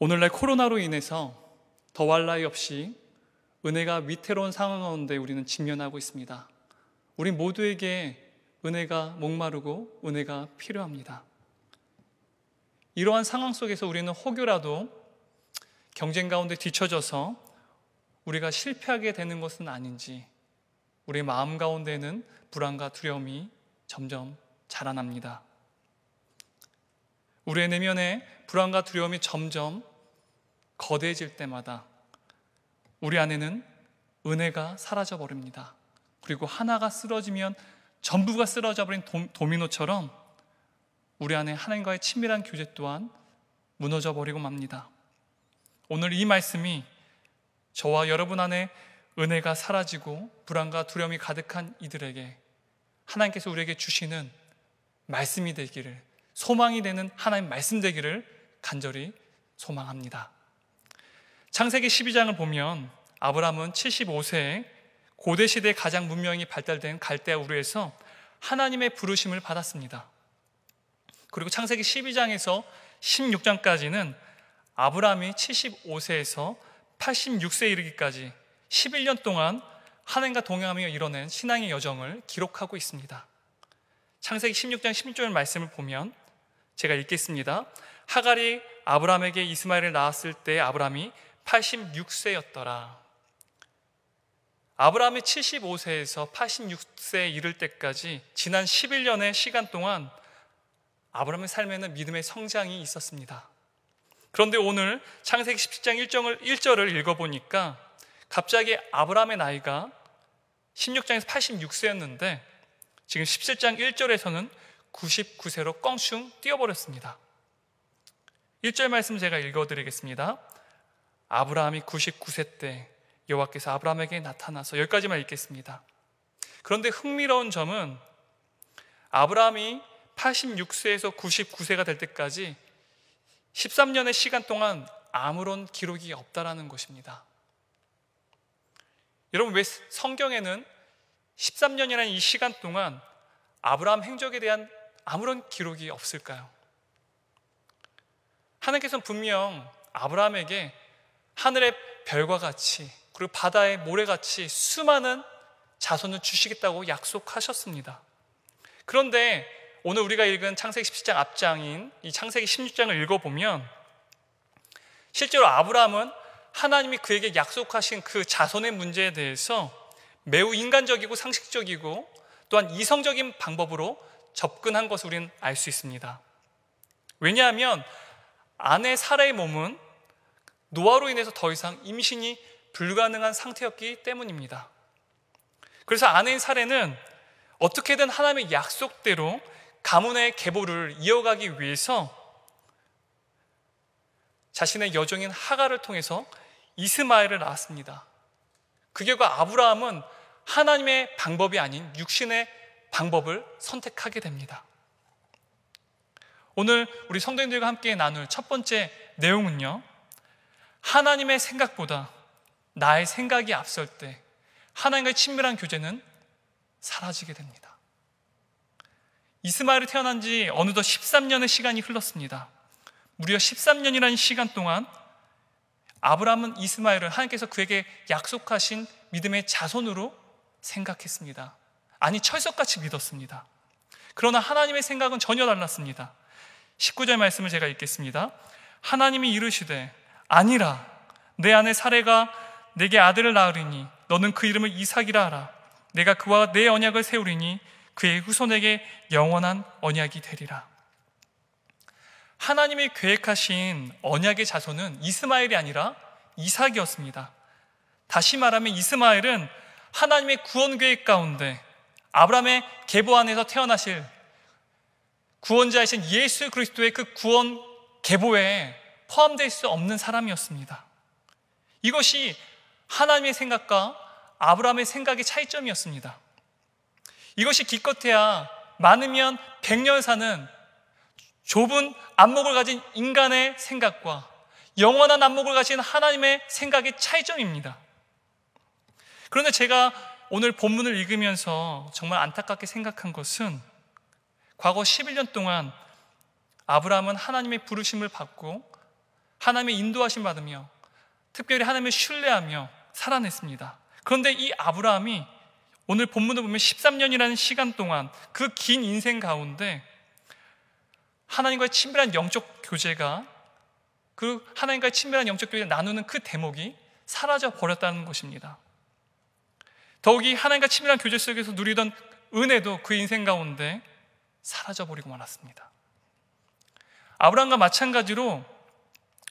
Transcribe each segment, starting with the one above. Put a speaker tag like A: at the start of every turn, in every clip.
A: 오늘날 코로나로 인해서 더할 나위 없이 은혜가 위태로운 상황 가운데 우리는 직면하고 있습니다. 우리 모두에게 은혜가 목마르고 은혜가 필요합니다. 이러한 상황 속에서 우리는 혹여라도 경쟁 가운데 뒤처져서 우리가 실패하게 되는 것은 아닌지 우리 마음 가운데는 불안과 두려움이 점점 자라납니다. 우리의 내면에 불안과 두려움이 점점 거대해질 때마다 우리 안에는 은혜가 사라져 버립니다. 그리고 하나가 쓰러지면 전부가 쓰러져 버린 도미노처럼 우리 안에 하나님과의 친밀한 교제 또한 무너져 버리고 맙니다. 오늘 이 말씀이 저와 여러분 안에 은혜가 사라지고 불안과 두려움이 가득한 이들에게 하나님께서 우리에게 주시는 말씀이 되기를 소망이 되는 하나님 말씀 되기를 간절히 소망합니다. 창세기 12장을 보면 아브라함은 75세에 고대 시대 가장 문명이 발달된 갈대아 우르에서 하나님의 부르심을 받았습니다. 그리고 창세기 12장에서 16장까지는 아브라함이 75세에서 86세에 이르기까지 11년 동안 하나님과 동행하며 이뤄낸 신앙의 여정을 기록하고 있습니다. 창세기 16장 16절 말씀을 보면 제가 읽겠습니다. 하갈이 아브라함에게 이스마엘을 낳았을 때 아브라함이 86세였더라. 아브라함이 75세에서 86세에 이를 때까지 지난 11년의 시간 동안 아브라함의 삶에는 믿음의 성장이 있었습니다. 그런데 오늘 창세기 17장 1절을, 1절을 읽어보니까 갑자기 아브라함의 나이가 16장에서 86세였는데 지금 17장 1절에서는 99세로 껑충 뛰어버렸습니다. 1절 말씀 제가 읽어드리겠습니다. 아브라함이 99세 때 여호와께서 아브라함에게 나타나서 여기까지만 읽겠습니다. 그런데 흥미로운 점은 아브라함이 86세에서 99세가 될 때까지 13년의 시간 동안 아무런 기록이 없다라는 것입니다. 여러분 왜 성경에는 13년이라는 이 시간 동안 아브라함 행적에 대한 아무런 기록이 없을까요? 하나님께서는 분명 아브라함에게 하늘의 별과 같이 그리고 바다의 모래같이 수많은 자손을 주시겠다고 약속하셨습니다. 그런데 오늘 우리가 읽은 창세기 17장 앞장인 이 창세기 16장을 읽어보면 실제로 아브라함은 하나님이 그에게 약속하신 그 자손의 문제에 대해서 매우 인간적이고 상식적이고 또한 이성적인 방법으로 접근한 것을 우리는 알 수 있습니다. 왜냐하면 아내 사라의 몸은 노화로 인해서 더 이상 임신이 불가능한 상태였기 때문입니다. 그래서 아내인 사례는 어떻게든 하나님의 약속대로 가문의 계보를 이어가기 위해서 자신의 여종인 하가를 통해서 이스마엘을 낳았습니다. 그 결과 아브라함은 하나님의 방법이 아닌 육신의 방법을 선택하게 됩니다. 오늘 우리 성도님들과 함께 나눌 첫 번째 내용은요. 하나님의 생각보다 나의 생각이 앞설 때 하나님과의 친밀한 교제는 사라지게 됩니다. 이스마엘이 태어난 지 어느덧 13년의 시간이 흘렀습니다. 무려 13년이라는 시간 동안 아브라함은 이스마엘을 하나님께서 그에게 약속하신 믿음의 자손으로 생각했습니다. 아니 철석같이 믿었습니다. 그러나 하나님의 생각은 전혀 달랐습니다. 19절 말씀을 제가 읽겠습니다. 하나님이 이르시되 아니라 내 안에 사례가 내게 아들을 낳으리니 너는 그 이름을 이삭이라 하라 내가 그와 내 언약을 세우리니 그의 후손에게 영원한 언약이 되리라 하나님이 계획하신 언약의 자손은 이스마엘이 아니라 이삭이었습니다 다시 말하면 이스마엘은 하나님의 구원 계획 가운데 아브라함의 계보 안에서 태어나실 구원자이신 예수 그리스도의 그 구원 계보에 포함될 수 없는 사람이었습니다. 이것이 하나님의 생각과 아브라함의 생각의 차이점이었습니다. 이것이 기껏해야 많으면 100년 사는 좁은 안목을 가진 인간의 생각과 영원한 안목을 가진 하나님의 생각의 차이점입니다. 그런데 제가 오늘 본문을 읽으면서 정말 안타깝게 생각한 것은 과거 11년 동안 아브라함은 하나님의 부르심을 받고 하나님의 인도하심 받으며 특별히 하나님을 신뢰하며 살아냈습니다. 그런데 이 아브라함이 오늘 본문을 보면 13년이라는 시간 동안 그 긴 인생 가운데 하나님과의 친밀한 영적 교제가 그 하나님과의 친밀한 영적 교제를 나누는 그 대목이 사라져 버렸다는 것입니다. 더욱이 하나님과 친밀한 교제 속에서 누리던 은혜도 그 인생 가운데 사라져 버리고 말았습니다. 아브라함과 마찬가지로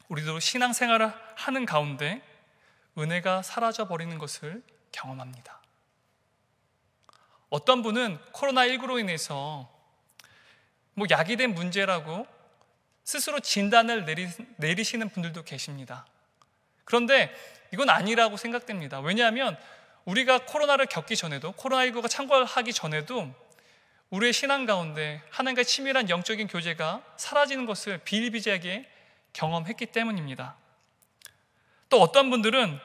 A: 우리도 신앙생활을 하는 가운데 은혜가 사라져 버리는 것을 경험합니다. 어떤 분은 코로나19로 인해서 뭐 약이 된 문제라고 스스로 진단을 내리, 내리시는 분들도 계십니다. 그런데 이건 아니라고 생각됩니다. 왜냐하면 우리가 코로나를 겪기 전에도 코로나19가 창궐하기 전에도 우리의 신앙 가운데 하나님과 치밀한 영적인 교제가 사라지는 것을 비일비재하게 경험했기 때문입니다. 또 어떤 분들은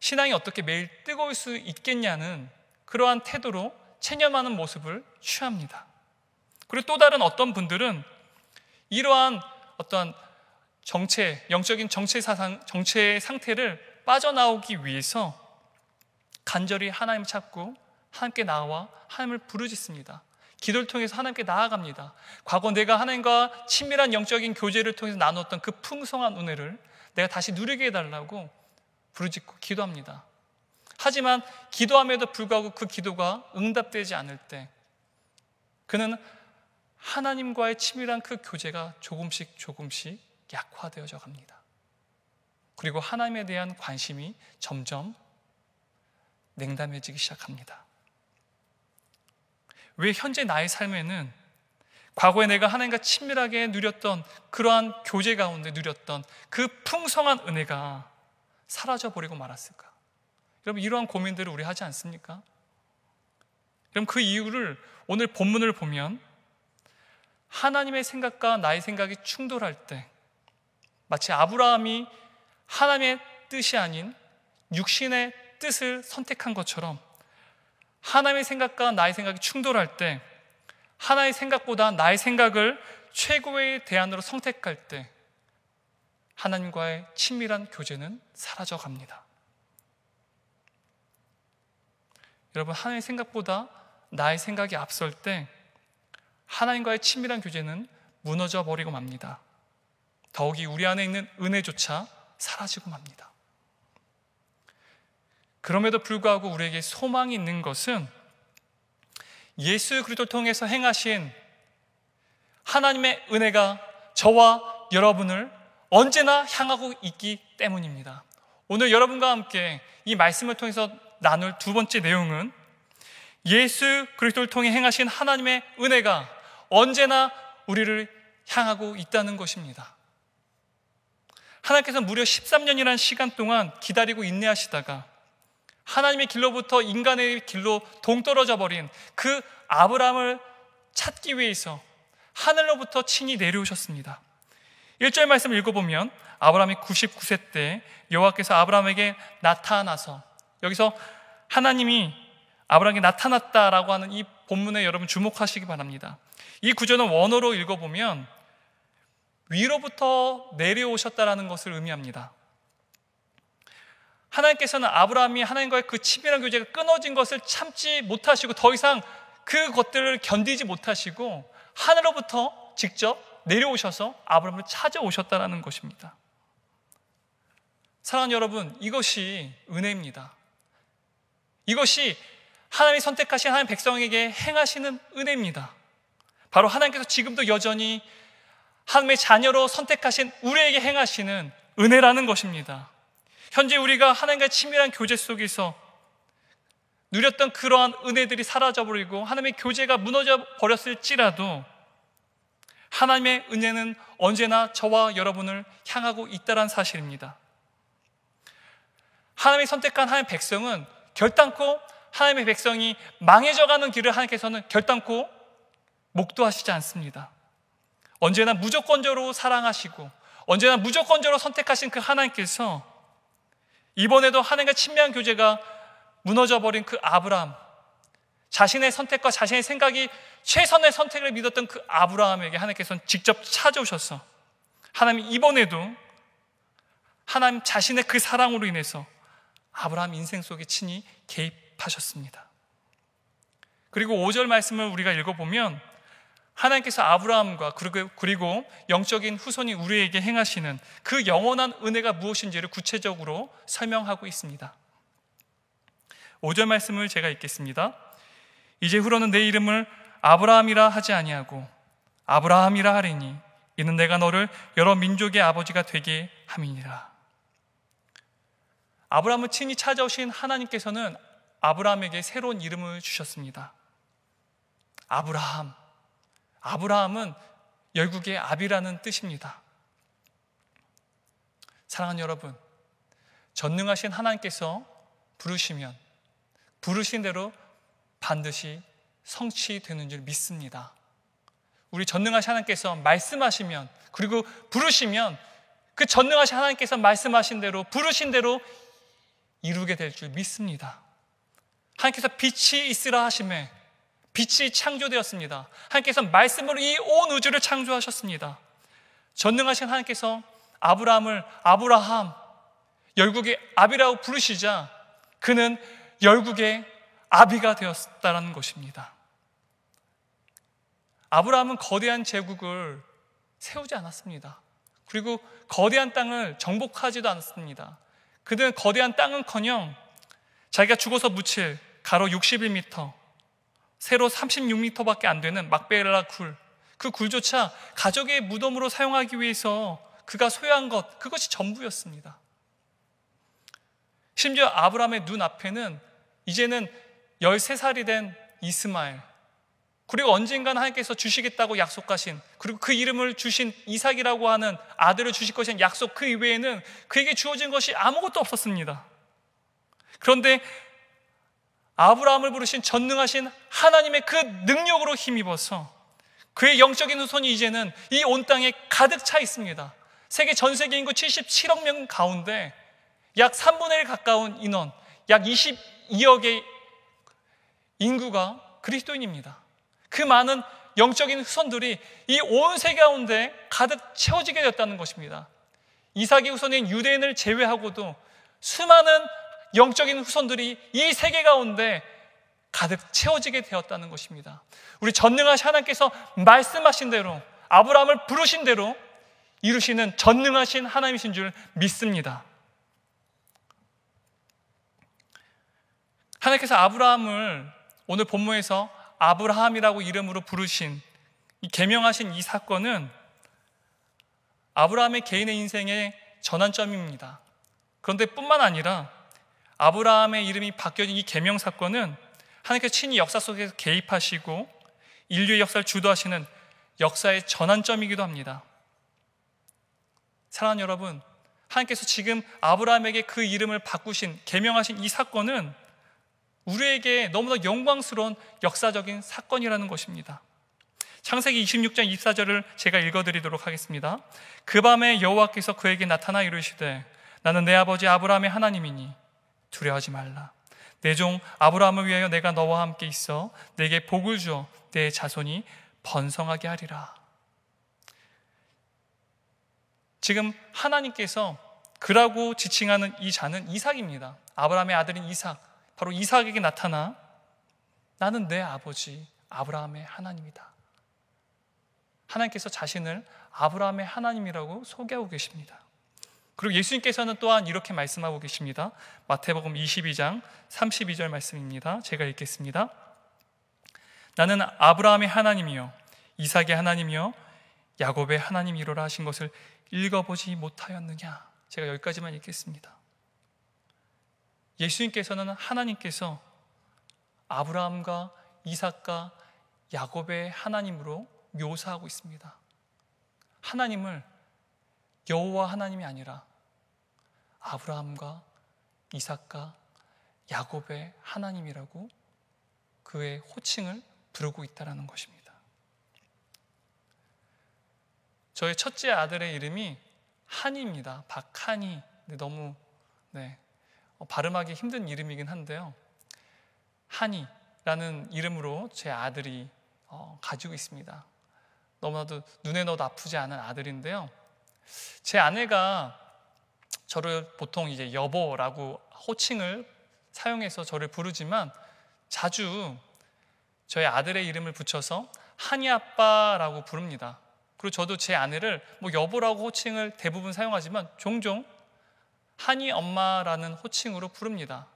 A: 신앙이 어떻게 매일 뜨거울 수 있겠냐는 그러한 태도로 체념하는 모습을 취합니다. 그리고 또 다른 어떤 분들은 이러한 어떤 정체, 영적인 정체 사상, 정체의 상태를 빠져나오기 위해서 간절히 하나님 찾고 함께 나와 하나님을 부르짖습니다. 기도를 통해서 하나님께 나아갑니다. 과거 내가 하나님과 친밀한 영적인 교제를 통해서 나눴던 그 풍성한 은혜를 내가 다시 누리게 해달라고 부르짖고 기도합니다. 하지만 기도함에도 불구하고 그 기도가 응답되지 않을 때 그는 하나님과의 친밀한 그 교제가 조금씩 조금씩 약화되어져 갑니다. 그리고 하나님에 대한 관심이 점점 냉담해지기 시작합니다. 왜 현재 나의 삶에는 과거에 내가 하나님과 친밀하게 누렸던 그러한 교제 가운데 누렸던 그 풍성한 은혜가 사라져 버리고 말았을까? 여러분 이러한 고민들을 우리 하지 않습니까? 그럼 그 이유를 오늘 본문을 보면 하나님의 생각과 나의 생각이 충돌할 때 마치 아브라함이 하나님의 뜻이 아닌 육신의 뜻을 선택한 것처럼 하나님의 생각과 나의 생각이 충돌할 때, 하나의 생각보다 나의 생각을 최고의 대안으로 선택할 때, 하나님과의 친밀한 교제는 사라져 갑니다. 여러분, 하나의 생각보다 나의 생각이 앞설 때, 하나님과의 친밀한 교제는 무너져 버리고 맙니다. 더욱이 우리 안에 있는 은혜조차 사라지고 맙니다. 그럼에도 불구하고 우리에게 소망이 있는 것은 예수 그리스도를 통해서 행하신 하나님의 은혜가 저와 여러분을 언제나 향하고 있기 때문입니다. 오늘 여러분과 함께 이 말씀을 통해서 나눌 두 번째 내용은 예수 그리스도를 통해 행하신 하나님의 은혜가 언제나 우리를 향하고 있다는 것입니다. 하나님께서 무려 13년이라는 시간 동안 기다리고 인내하시다가 하나님의 길로부터 인간의 길로 동떨어져 버린 그 아브라함을 찾기 위해서 하늘로부터 친히 내려오셨습니다. 1절 말씀을 읽어보면 아브라함이 99세 때 여호와께서 아브라함에게 나타나서 여기서 하나님이 아브라함에게 나타났다라고 하는 이 본문에 여러분 주목하시기 바랍니다. 이 구절은 원어로 읽어보면 위로부터 내려오셨다라는 것을 의미합니다. 하나님께서는 아브라함이 하나님과의 그 친밀한 교제가 끊어진 것을 참지 못하시고 더 이상 그것들을 견디지 못하시고 하늘로부터 직접 내려오셔서 아브라함을 찾아오셨다는 것입니다. 사랑하는 여러분, 이것이 은혜입니다. 이것이 하나님이 선택하신 하나님 백성에게 행하시는 은혜입니다. 바로 하나님께서 지금도 여전히 하나님의 자녀로 선택하신 우리에게 행하시는 은혜라는 것입니다. 현재 우리가 하나님과 친밀한 교제 속에서 누렸던 그러한 은혜들이 사라져버리고 하나님의 교제가 무너져 버렸을지라도 하나님의 은혜는 언제나 저와 여러분을 향하고 있다란 사실입니다. 하나님이 선택한 하나님의 백성은 결단코 하나님의 백성이 망해져가는 길을 하나님께서는 결단코 목도하시지 않습니다. 언제나 무조건적으로 사랑하시고 언제나 무조건적으로 선택하신 그 하나님께서 이번에도 하나님과 친밀한 교제가 무너져버린 그 아브라함, 자신의 선택과 자신의 생각이 최선의 선택을 믿었던 그 아브라함에게 하나님께서는 직접 찾아오셔서 하나님 이번에도 하나님 자신의 그 사랑으로 인해서 아브라함 인생 속에 친히 개입하셨습니다. 그리고 5절 말씀을 우리가 읽어보면 하나님께서 아브라함과 그리고, 영적인 후손이 우리에게 행하시는 그 영원한 은혜가 무엇인지를 구체적으로 설명하고 있습니다. 5절 말씀을 제가 읽겠습니다. 이제 후로는 내 이름을 아브라함이라 하지 아니하고 아브라함이라 하리니 이는 내가 너를 여러 민족의 아버지가 되게 함이니라. 아브라함을 친히 찾아오신 하나님께서는 아브라함에게 새로운 이름을 주셨습니다. 아브라함. 아브라함은 열국의 아비라는 뜻입니다. 사랑하는 여러분, 전능하신 하나님께서 부르시면 부르신 대로 반드시 성취되는 줄 믿습니다. 우리 전능하신 하나님께서 말씀하시면 그리고 부르시면 그 전능하신 하나님께서 말씀하신 대로 부르신 대로 이루게 될 줄 믿습니다. 하나님께서 빛이 있으라 하시에 빛이 창조되었습니다. 하나님께서 말씀으로 이 온 우주를 창조하셨습니다. 전능하신 하나님께서 아브라함을 아브라함 열국의 아비라고 부르시자 그는 열국의 아비가 되었다라는 것입니다. 아브라함은 거대한 제국을 세우지 않았습니다. 그리고 거대한 땅을 정복하지도 않았습니다. 그는 거대한 땅은커녕 자기가 죽어서 묻힐 가로 61m, 세로 36m밖에 안 되는 막베라 굴, 그 굴조차 가족의 무덤으로 사용하기 위해서 그가 소유한 것, 그것이 전부였습니다. 심지어 아브라함의 눈앞에는 이제는 13살이 된 이스마엘, 그리고 언젠간 하나님께서 주시겠다고 약속하신 그리고 그 이름을 주신 이삭이라고 하는 아들을 주실 것인 이 약속 그 이외에는 그에게 주어진 것이 아무것도 없었습니다. 그런데 아브라함을 부르신 전능하신 하나님의 그 능력으로 힘입어서 그의 영적인 후손이 이제는 이 온 땅에 가득 차 있습니다. 세계 전 세계 인구 77억 명 가운데 약 3분의 1 가까운 인원, 약 22억의 인구가 그리스도인입니다. 그 많은 영적인 후손들이 이 온 세계 가운데 가득 채워지게 되었다는 것입니다. 이삭의 후손인 유대인을 제외하고도 수많은 영적인 후손들이 이 세계 가운데 가득 채워지게 되었다는 것입니다. 우리 전능하신 하나님께서 말씀하신 대로 아브라함을 부르신 대로 이루시는 전능하신 하나님이신 줄 믿습니다. 하나님께서 아브라함을 오늘 본문에서 아브라함이라고 이름으로 부르신 개명하신 이 사건은 아브라함의 개인의 인생의 전환점입니다. 그런데 뿐만 아니라 아브라함의 이름이 바뀌어진 이개명 사건은 하나님께서 친히 역사 속에서 개입하시고 인류의 역사를 주도하시는 역사의 전환점이기도 합니다. 사랑하는 여러분, 하나님께서 지금 아브라함에게 그 이름을 바꾸신 개명하신 이 사건은 우리에게 너무나 영광스러운 역사적인 사건이라는 것입니다. 창세기 26장 24절을 제가 읽어드리도록 하겠습니다. 그 밤에 여호와께서 그에게 나타나 이르시되 나는 내 아버지 아브라함의 하나님이니 두려워하지 말라. 내 종 아브라함을 위하여 내가 너와 함께 있어 내게 복을 주어 내 자손이 번성하게 하리라. 지금 하나님께서 그라고 지칭하는 이 자는 이삭입니다. 아브라함의 아들인 이삭. 바로 이삭에게 나타나 나는 내 아버지 아브라함의 하나님이다. 하나님께서 자신을 아브라함의 하나님이라고 소개하고 계십니다. 그리고 예수님께서는 또한 이렇게 말씀하고 계십니다. 마태복음 22장 32절 말씀입니다. 제가 읽겠습니다. 나는 아브라함의 하나님이요 이삭의 하나님이요 야곱의 하나님이로라 하신 것을 읽어보지 못하였느냐. 제가 여기까지만 읽겠습니다. 예수님께서는 하나님께서 아브라함과 이삭과 야곱의 하나님으로 묘사하고 있습니다. 하나님을 여호와 하나님이 아니라 아브라함과 이삭과 야곱의 하나님이라고 그의 호칭을 부르고 있다라는 것입니다. 저희 첫째 아들의 이름이 한입니다 박한이. 너무 네, 어, 발음하기 힘든 이름이긴 한데요. 한이라는 이름으로 제 아들이 어, 가지고 있습니다. 너무나도 눈에 넣어도 아지 않은 아들인데요. 제 아내가 저를 보통 이제 여보라고 호칭을 사용해서 저를 부르지만 자주 저희 아들의 이름을 붙여서 한이 아빠라고 부릅니다. 그리고 저도 제 아내를 뭐 여보라고 호칭을 대부분 사용하지만 종종 한이 엄마라는 호칭으로 부릅니다.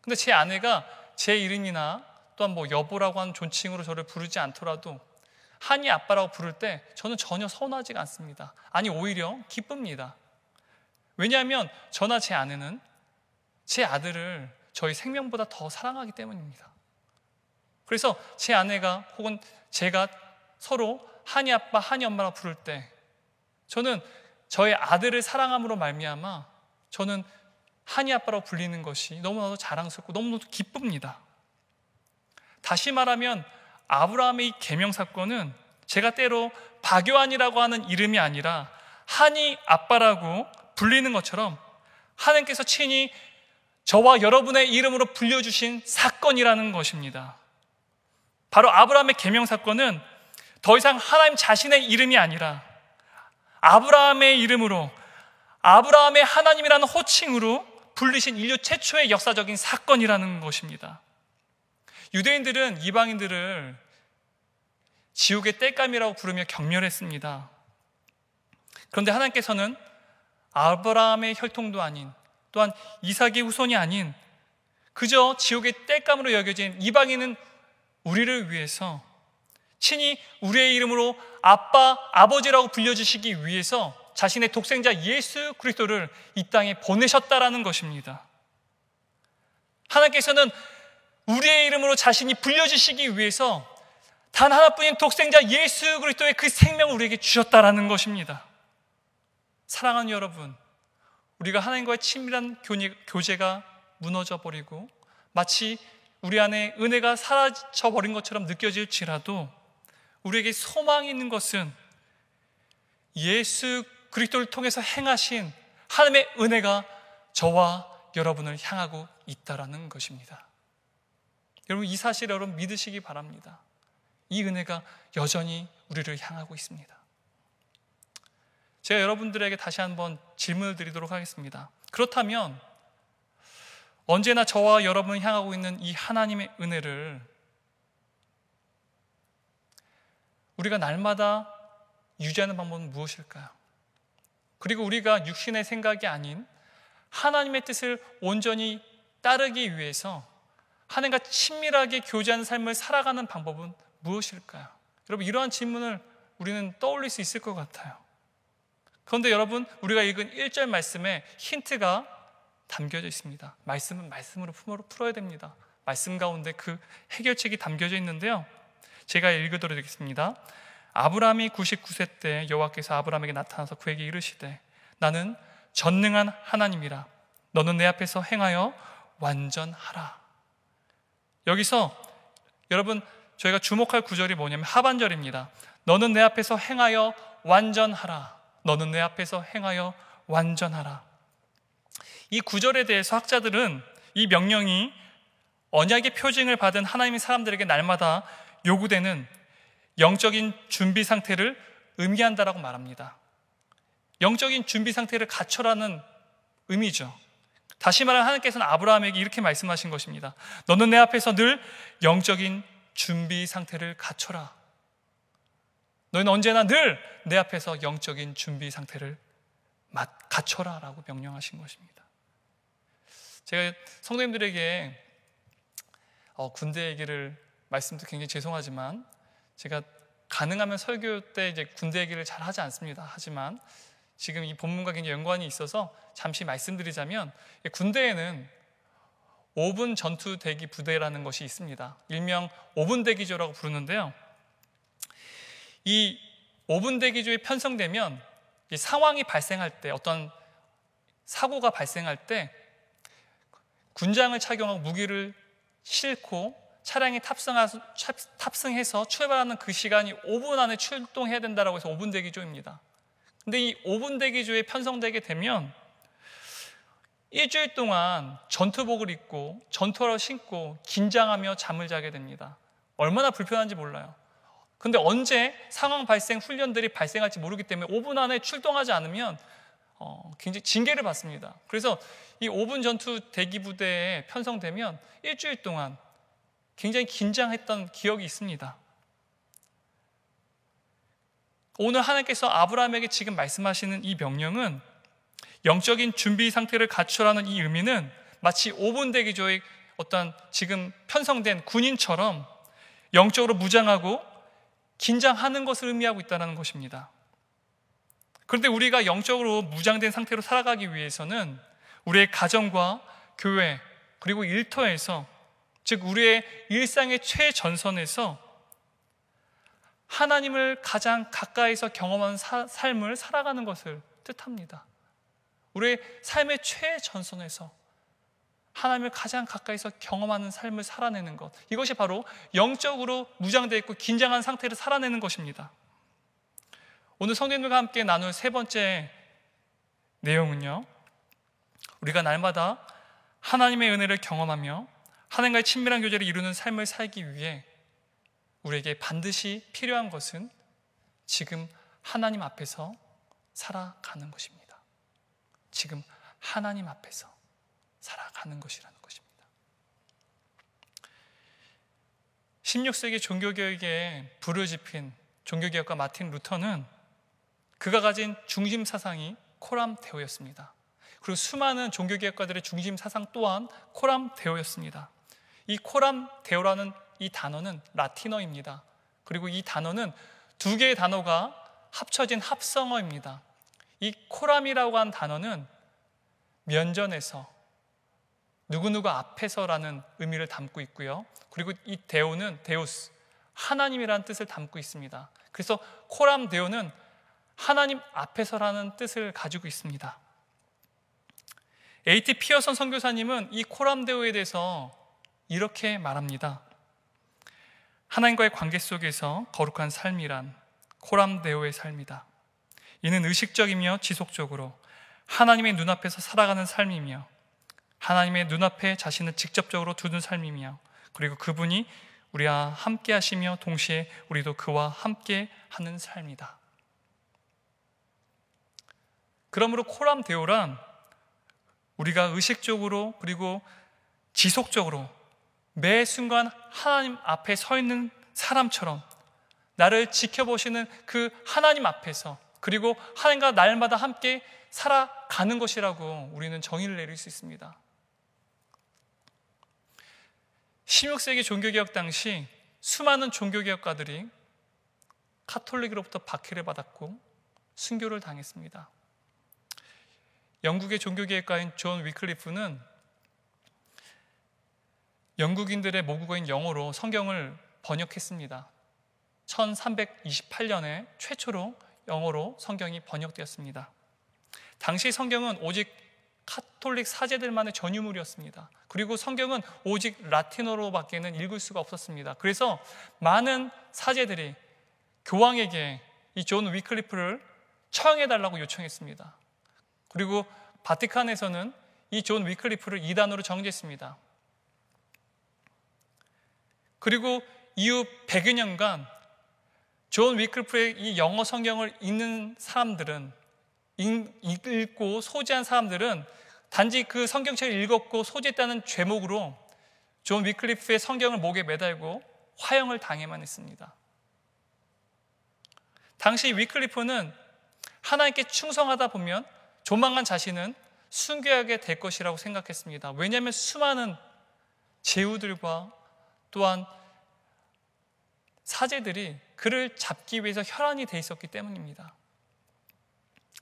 A: 근데 제 아내가 제 이름이나 또한 뭐 여보라고 하는 존칭으로 저를 부르지 않더라도 한이 아빠라고 부를 때 저는 전혀 서운하지가 않습니다. 아니 오히려 기쁩니다. 왜냐하면 저나 제 아내는 제 아들을 저희 생명보다 더 사랑하기 때문입니다. 그래서 제 아내가 혹은 제가 서로 한이 아빠, 한이 엄마라 부를 때 저는 저의 아들을 사랑함으로 말미암아 저는 한이 아빠로 불리는 것이 너무나도 자랑스럽고 너무나도 기쁩니다. 다시 말하면 아브라함의 계명 사건은 제가 때로 박요한이라고 하는 이름이 아니라 한이 아빠라고 불리는 것처럼 하나님께서 친히 저와 여러분의 이름으로 불려주신 사건이라는 것입니다. 바로 아브라함의 계명 사건은 더 이상 하나님 자신의 이름이 아니라 아브라함의 이름으로 아브라함의 하나님이라는 호칭으로 불리신 인류 최초의 역사적인 사건이라는 것입니다. 유대인들은 이방인들을 지옥의 땔감이라고 부르며 경멸했습니다. 그런데 하나님께서는 아브라함의 혈통도 아닌 또한 이삭의 후손이 아닌 그저 지옥의 땔감으로 여겨진 이방인은 우리를 위해서 친히 우리의 이름으로 아빠, 아버지라고 불려주시기 위해서 자신의 독생자 예수 그리스도를 이 땅에 보내셨다라는 것입니다. 하나님께서는 우리의 이름으로 자신이 불려주시기 위해서 단 하나뿐인 독생자 예수 그리스도의 그 생명을 우리에게 주셨다라는 것입니다. 사랑하는 여러분, 우리가 하나님과의 친밀한 교제가 무너져 버리고 마치 우리 안에 은혜가 사라져 버린 것처럼 느껴질지라도 우리에게 소망이 있는 것은 예수 그리스도를 통해서 행하신 하나님의 은혜가 저와 여러분을 향하고 있다라는 것입니다. 여러분 이 사실 여러분 믿으시기 바랍니다. 이 은혜가 여전히 우리를 향하고 있습니다. 제가 여러분들에게 다시 한번 질문을 드리도록 하겠습니다. 그렇다면 언제나 저와 여러분을 향하고 있는 이 하나님의 은혜를 우리가 날마다 유지하는 방법은 무엇일까요? 그리고 우리가 육신의 생각이 아닌 하나님의 뜻을 온전히 따르기 위해서 하나님과 친밀하게 교제하는 삶을 살아가는 방법은 무엇일까요? 여러분 이러한 질문을 우리는 떠올릴 수 있을 것 같아요. 그런데 여러분, 우리가 읽은 1절 말씀에 힌트가 담겨져 있습니다. 말씀은 말씀으로 품으로 풀어야 됩니다. 말씀 가운데 그 해결책이 담겨져 있는데요. 제가 읽어드리겠습니다. 아브라함이 99세 때 여호와께서 아브라함에게 나타나서 그에게 이르시되 나는 전능한 하나님이라 너는 내 앞에서 행하여 완전하라. 여기서 여러분 저희가 주목할 구절이 뭐냐면 하반절입니다. 너는 내 앞에서 행하여 완전하라. 너는 내 앞에서 행하여 완전하라. 이 구절에 대해서 학자들은 이 명령이 언약의 표징을 받은 하나님의 사람들에게 날마다 요구되는 영적인 준비 상태를 의미한다라고 말합니다. 영적인 준비 상태를 갖춰라는 의미죠. 다시 말하면 하나님께서는 아브라함에게 이렇게 말씀하신 것입니다. 너는 내 앞에서 늘 영적인 준비 상태를 갖춰라. 너희는 언제나 늘 내 앞에서 영적인 준비 상태를 갖춰라 라고 명령하신 것입니다. 제가 성도님들에게 어, 군대 얘기를 말씀도 굉장히 죄송하지만 제가 가능하면 설교 때 이제 군대 얘기를 잘 하지 않습니다. 하지만 지금 이 본문과 굉장히 연관이 있어서 잠시 말씀드리자면 군대에는 5분 전투 대기 부대라는 것이 있습니다. 일명 5분 대기조라고 부르는데요. 이 5분 대기조에 편성되면 상황이 발생할 때 어떤 사고가 발생할 때 군장을 착용하고 무기를 싣고 차량이 탑승하, 탑승해서 출발하는 그 시간이 5분 안에 출동해야 된다고 해서 5분 대기조입니다. 근데 이 5분 대기조에 편성되게 되면 일주일 동안 전투복을 입고 전투화를 신고 긴장하며 잠을 자게 됩니다. 얼마나 불편한지 몰라요. 근데 언제 상황 발생 훈련들이 발생할지 모르기 때문에 5분 안에 출동하지 않으면 어, 굉장히 징계를 받습니다. 그래서 이 5분 전투 대기 부대에 편성되면 일주일 동안 굉장히 긴장했던 기억이 있습니다. 오늘 하나님께서 아브라함에게 지금 말씀하시는 이 명령은 영적인 준비 상태를 갖추라는 이 의미는 마치 5분 대기조의 어떤 지금 편성된 군인처럼 영적으로 무장하고 긴장하는 것을 의미하고 있다는 것입니다. 그런데 우리가 영적으로 무장된 상태로 살아가기 위해서는 우리의 가정과 교회 그리고 일터에서 즉 우리의 일상의 최전선에서 하나님을 가장 가까이서 경험한 사, 삶을 살아가는 것을 뜻합니다. 우리의 삶의 최전선에서 하나님을 가장 가까이서 경험하는 삶을 살아내는 것. 이것이 바로 영적으로 무장되어 있고 긴장한 상태를 살아내는 것입니다. 오늘 성도님과 함께 나눌 세 번째 내용은요. 우리가 날마다 하나님의 은혜를 경험하며 하나님과의 친밀한 교제를 이루는 삶을 살기 위해 우리에게 반드시 필요한 것은 지금 하나님 앞에서 살아가는 것입니다. 지금 하나님 앞에서. 살아가는 것이라는 것입니다. 16세기 종교개혁에 불을지핀 종교개혁가 마틴 루터는 그가 가진 중심 사상이 코람 대오였습니다. 그리고 수많은 종교개혁가들의 중심 사상 또한 코람 대오였습니다. 이 코람 대오라는 이 단어는 라틴어입니다. 그리고 이 단어는 두 개의 단어가 합쳐진 합성어입니다. 이 코람이라고 한 단어는 면전에서 누구누구 앞에서라는 의미를 담고 있고요. 그리고 이 데오는 데우스, 하나님이라는 뜻을 담고 있습니다. 그래서 코람 데오는 하나님 앞에서라는 뜻을 가지고 있습니다. A.T. 티 피어선 선교사님은 이 코람 데오에 대해서 이렇게 말합니다. 하나님과의 관계 속에서 거룩한 삶이란 코람 데오의 삶이다. 이는 의식적이며 지속적으로 하나님의 눈앞에서 살아가는 삶이며 하나님의 눈앞에 자신을 직접적으로 두는 삶이며 그리고 그분이 우리와 함께 하시며 동시에 우리도 그와 함께 하는 삶이다. 그러므로 코람 데오란 우리가 의식적으로 그리고 지속적으로 매 순간 하나님 앞에 서 있는 사람처럼 나를 지켜보시는 그 하나님 앞에서 그리고 하나님과 날마다 함께 살아가는 것이라고 우리는 정의를 내릴 수 있습니다. 16세기 종교개혁 당시 수많은 종교개혁가들이 카톨릭으로부터 박해를 받았고 순교를 당했습니다. 영국의 종교개혁가인 존 위클리프는 영국인들의 모국어인 영어로 성경을 번역했습니다. 1328년에 최초로 영어로 성경이 번역되었습니다. 당시 성경은 오직 카톨릭 사제들만의 전유물이었습니다. 그리고 성경은 오직 라틴어로밖에는 읽을 수가 없었습니다. 그래서 많은 사제들이 교황에게 이 존 위클리프를 처형해달라고 요청했습니다. 그리고 바티칸에서는 이 존 위클리프를 이단으로정지했습니다 그리고 이후 100여 년간 존 위클리프의 이 영어 성경을 읽는 사람들은 읽고 소지한 사람들은 단지 그 성경책을 읽었고 소지했다는 죄목으로 존 위클리프의 성경을 목에 매달고 화형을 당해만 했습니다. 당시 위클리프는 하나님께 충성하다 보면 조만간 자신은 순교하게 될 것이라고 생각했습니다. 왜냐하면 수많은 제후들과 또한 사제들이 그를 잡기 위해서 혈안이 돼 있었기 때문입니다.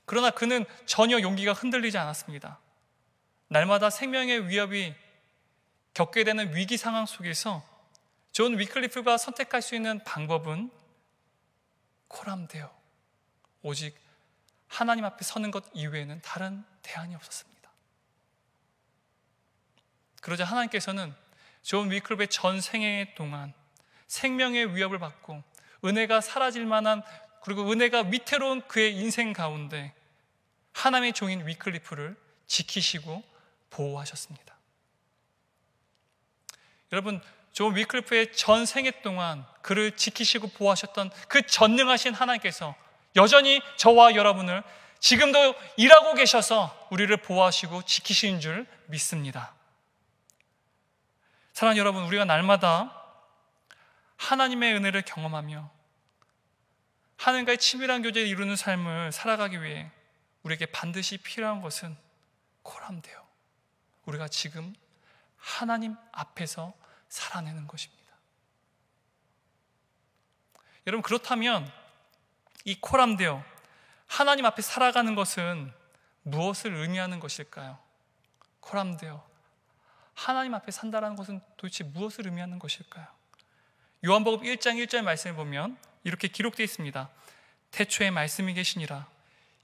A: 그러나 그는 전혀 용기가 흔들리지 않았습니다. 날마다 생명의 위협이 겪게 되는 위기 상황 속에서 존 위클리프가 선택할 수 있는 방법은 코람데요. 오직 하나님 앞에 서는 것 이외에는 다른 대안이 없었습니다. 그러자 하나님께서는 존 위클리프의 전 생애 동안 생명의 위협을 받고 은혜가 사라질 만한 그리고 은혜가 위태로운 그의 인생 가운데 하나님의 종인 위클리프를 지키시고 보호하셨습니다. 여러분, 존 위클리프의 전 생애 동안 그를 지키시고 보호하셨던 그 전능하신 하나님께서 여전히 저와 여러분을 지금도 일하고 계셔서 우리를 보호하시고 지키시는 줄 믿습니다. 사랑하는 여러분, 우리가 날마다 하나님의 은혜를 경험하며 하늘과의 치밀한 교제를 이루는 삶을 살아가기 위해 우리에게 반드시 필요한 것은 코람데요. 우리가 지금 하나님 앞에서 살아내는 것입니다. 여러분 그렇다면 이 코람데요. 하나님 앞에 살아가는 것은 무엇을 의미하는 것일까요? 코람데요. 하나님 앞에 산다라는 것은 도대체 무엇을 의미하는 것일까요? 요한복음 1장 1절 말씀을 보면 이렇게 기록되어 있습니다. 태초에 말씀이 계시니라.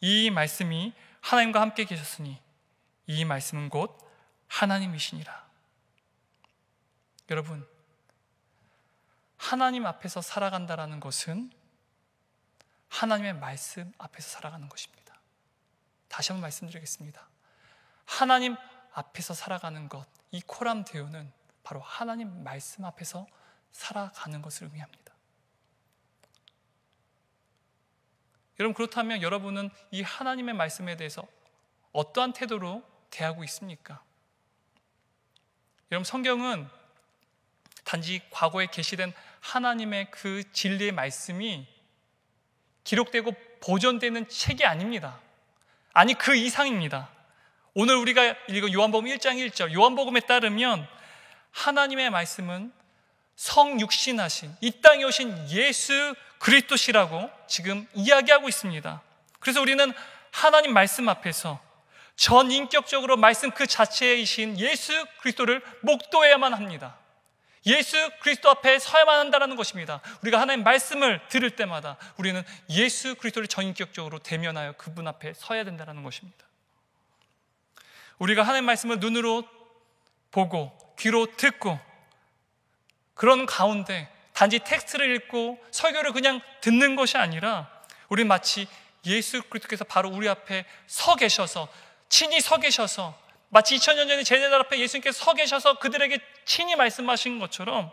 A: 이 말씀이 하나님과 함께 계셨으니 이 말씀은 곧 하나님이시니라. 여러분, 하나님 앞에서 살아간다라는 것은 하나님의 말씀 앞에서 살아가는 것입니다. 다시 한번 말씀드리겠습니다. 하나님 앞에서 살아가는 것, 이 코람 대우는 바로 하나님 말씀 앞에서 살아가는 것을 의미합니다. 여러분 그렇다면 여러분은 이 하나님의 말씀에 대해서 어떠한 태도로 대하고 있습니까? 여러분 성경은 단지 과거에 계시된 하나님의 그 진리의 말씀이 기록되고 보존되는 책이 아닙니다. 아니 그 이상입니다. 오늘 우리가 읽은 요한복음 1장 1절 요한복음에 따르면 하나님의 말씀은 성육신하신 이 땅에 오신 예수 그리스도시라고 지금 이야기하고 있습니다. 그래서 우리는 하나님 말씀 앞에서 전 인격적으로 말씀 그 자체이신 예수 그리스도를 목도해야만 합니다. 예수 그리스도 앞에 서야만 한다는 것입니다. 우리가 하나님 말씀을 들을 때마다 우리는 예수 그리스도를 전인격적으로 대면하여 그분 앞에 서야 된다는 것입니다. 우리가 하나님 말씀을 눈으로 보고 귀로 듣고 그런 가운데 단지 텍스트를 읽고 설교를 그냥 듣는 것이 아니라 우리 마치 예수 그리스도께서 바로 우리 앞에 서 계셔서 친히 서 계셔서 마치 2000년 전에 제자들 앞에 예수님께서 서 계셔서 그들에게 친히 말씀하신 것처럼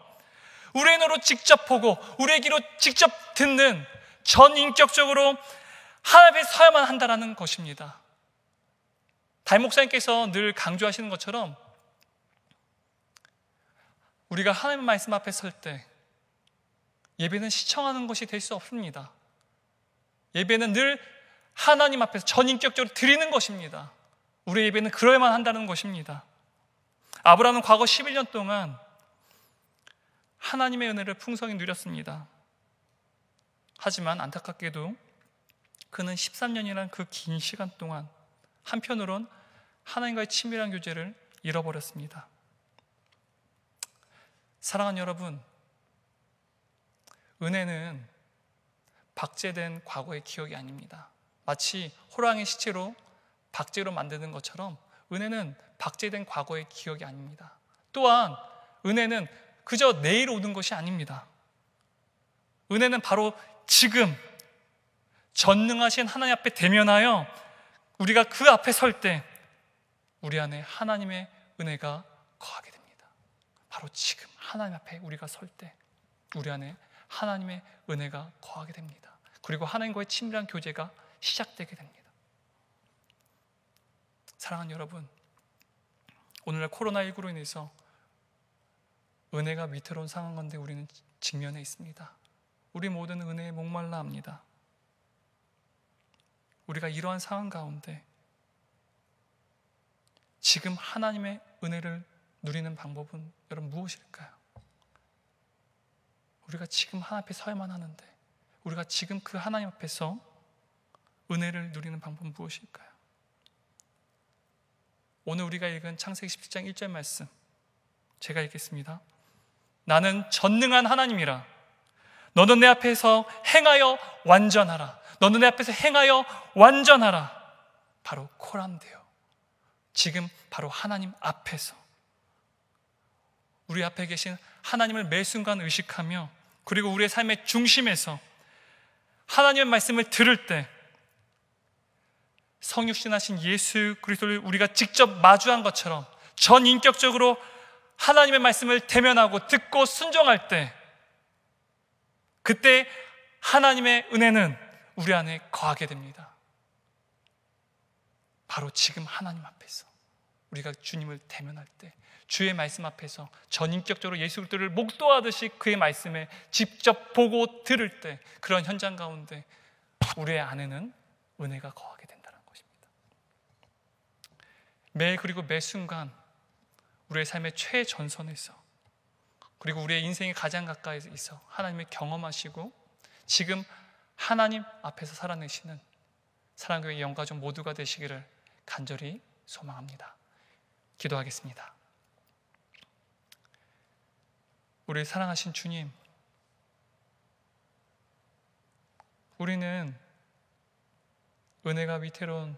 A: 우리의 눈으로 직접 보고 우리의 귀로 직접 듣는 전인격적으로 하나님 앞에 서야만 한다는 것입니다. 달 목사님께서 늘 강조하시는 것처럼 우리가 하나님 말씀 앞에 설때 예배는 시청하는 것이 될 수 없습니다. 예배는 늘 하나님 앞에서 전인격적으로 드리는 것입니다. 우리 예배는 그럴만 한다는 것입니다. 아브라함은 과거 11년 동안 하나님의 은혜를 풍성히 누렸습니다. 하지만 안타깝게도 그는 13년이란 그 긴 시간 동안 한편으론 하나님과의 친밀한 교제를 잃어버렸습니다. 사랑하는 여러분, 은혜는 박제된 과거의 기억이 아닙니다. 마치 호랑이 시체로 박제로 만드는 것처럼 은혜는 박제된 과거의 기억이 아닙니다. 또한 은혜는 그저 내일 오는 것이 아닙니다. 은혜는 바로 지금 전능하신 하나님 앞에 대면하여 우리가 그 앞에 설 때 우리 안에 하나님의 은혜가 거하게 됩니다. 바로 지금 하나님 앞에 우리가 설 때 우리 안에 하나님의 은혜가 거하게 됩니다. 그리고 하나님과의 친밀한 교제가 시작되게 됩니다. 사랑하는 여러분, 오늘날 코로나19로 인해서 은혜가 위태로운 상황 건데 우리는 직면해 있습니다. 우리 모든 은혜에 목말라 합니다. 우리가 이러한 상황 가운데 지금 하나님의 은혜를 누리는 방법은 여러분 무엇일까요? 우리가 지금 하나 앞에 서야만 하는데 우리가 지금 그 하나님 앞에서 은혜를 누리는 방법은 무엇일까요? 오늘 우리가 읽은 창세기 17장 1절 말씀 제가 읽겠습니다. 나는 전능한 하나님이라. 너는 내 앞에서 행하여 완전하라. 너는 내 앞에서 행하여 완전하라. 바로 코람데요. 지금 바로 하나님 앞에서 우리 앞에 계신 하나님을 매 순간 의식하며 그리고 우리의 삶의 중심에서 하나님의 말씀을 들을 때 성육신하신 예수 그리스도를 우리가 직접 마주한 것처럼 전 인격적으로 하나님의 말씀을 대면하고 듣고 순종할 때 그때 하나님의 은혜는 우리 안에 거하게 됩니다. 바로 지금 하나님 앞에서 우리가 주님을 대면할 때 주의 말씀 앞에서 전인격적으로 예수 그리스도를 목도하듯이 그의 말씀에 직접 보고 들을 때 그런 현장 가운데 우리의 안에는 은혜가 거하게 된다는 것입니다. 매 그리고 매 순간 우리의 삶의 최전선에서 그리고 우리의 인생이 가장 가까이 있어 하나님을 경험하시고 지금 하나님 앞에서 살아내시는 사랑교회 영가족 모두가 되시기를 간절히 소망합니다. 기도하겠습니다. 우리 사랑하신 주님, 우리는 은혜가 위태로운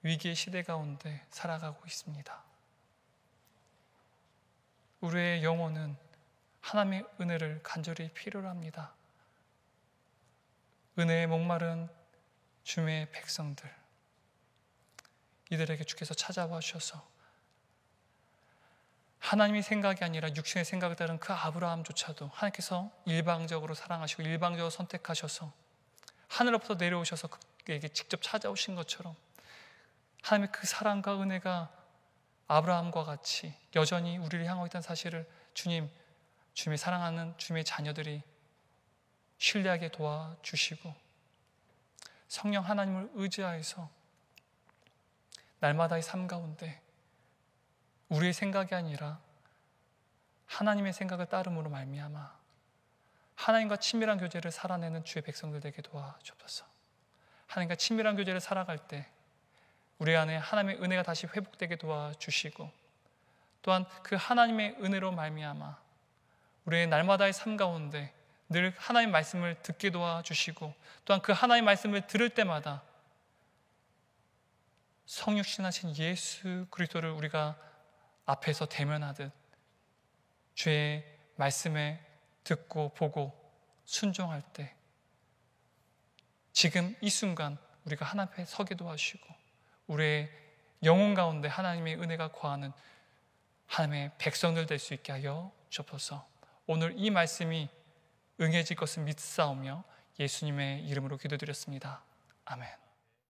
A: 위기의 시대 가운데 살아가고 있습니다. 우리의 영혼은 하나님의 은혜를 간절히 필요로 합니다. 은혜의 목마른 주의 백성들, 이들에게 주께서 찾아와 주셔서 하나님의 생각이 아니라 육신의 생각을 따른 그 아브라함조차도 하나님께서 일방적으로 사랑하시고 일방적으로 선택하셔서 하늘로부터 내려오셔서 그에게 직접 찾아오신 것처럼 하나님의 그 사랑과 은혜가 아브라함과 같이 여전히 우리를 향하고 있다는 사실을 주님, 주님의 사랑하는 주님의 자녀들이 신뢰하게 도와주시고 성령 하나님을 의지하여서 날마다의 삶 가운데 우리의 생각이 아니라 하나님의 생각을 따름으로 말미암아 하나님과 친밀한 교제를 살아내는 주의 백성들 에게 도와주옵소서. 하나님과 친밀한 교제를 살아갈 때 우리 안에 하나님의 은혜가 다시 회복되게 도와주시고 또한 그 하나님의 은혜로 말미암아 우리의 날마다의 삶 가운데 늘 하나님 말씀을 듣게 도와주시고 또한 그 하나님 말씀을 들을 때마다 성육신하신 예수 그리스도를 우리가 앞에서 대면하듯 주의 말씀에 듣고 보고 순종할 때 지금 이 순간 우리가 하나님 앞에 서기도하시고 우리의 영혼 가운데 하나님의 은혜가 과하는 하나님의 백성들 될 수 있게 하여 주옵소서. 오늘 이 말씀이 응해질 것을 믿사오며 예수님의 이름으로 기도드렸습니다. 아멘.